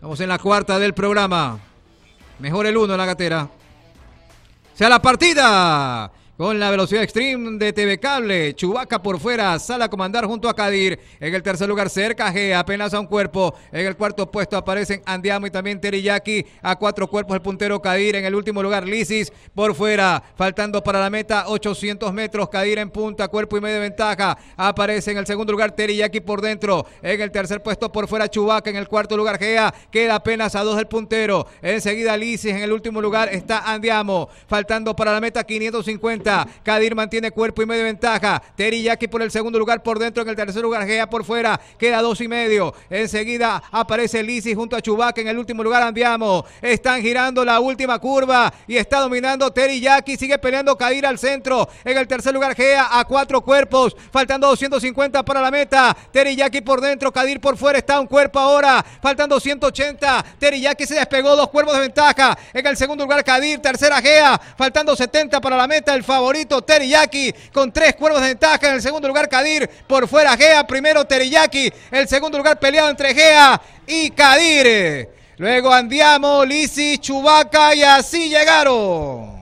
vamos en la cuarta del programa. Mejor el uno en la gatera. Sea la partida. Con la velocidad extreme de TV Cable, Chubaca por fuera, Sala a comandar junto a Kadir. En el tercer lugar, cerca G, apenas a un cuerpo. En el cuarto puesto aparecen Andiamo y también Teriyaki. A cuatro cuerpos el puntero Kadir. En el último lugar, Lisis por fuera. Faltando para la meta 800 metros. Kadir en punta, cuerpo y medio de ventaja. Aparece en el segundo lugar Teriyaki por dentro. En el tercer puesto por fuera Chubaca. En el cuarto lugar Gea. Queda apenas a dos del puntero. Enseguida Lisis. En el último lugar está Andiamo. Faltando para la meta 550. Kadir mantiene cuerpo y medio de ventaja. Teriyaki por el segundo lugar, por dentro en el tercer lugar. Gea por fuera, queda dos y medio. Enseguida aparece Lisi junto a Chubac en el último lugar. Andiamo. Están girando la última curva y está dominando Teriyaki. Sigue peleando Kadir al centro. En el tercer lugar, Gea a cuatro cuerpos. Faltando 250 para la meta. Teriyaki por dentro, Kadir por fuera. Está un cuerpo ahora. Faltando 180. Teriyaki se despegó, dos cuerpos de ventaja. En el segundo lugar, Kadir. Tercera, Gea. Faltando 70 para la meta. El favorito Teriyaki con tres cuervos de ventaja. En el segundo lugar Kadir, por fuera Gea, primero Teriyaki. El segundo lugar peleado entre Gea y Kadir. Luego Andiamo, Lisi, Chubaca y así llegaron.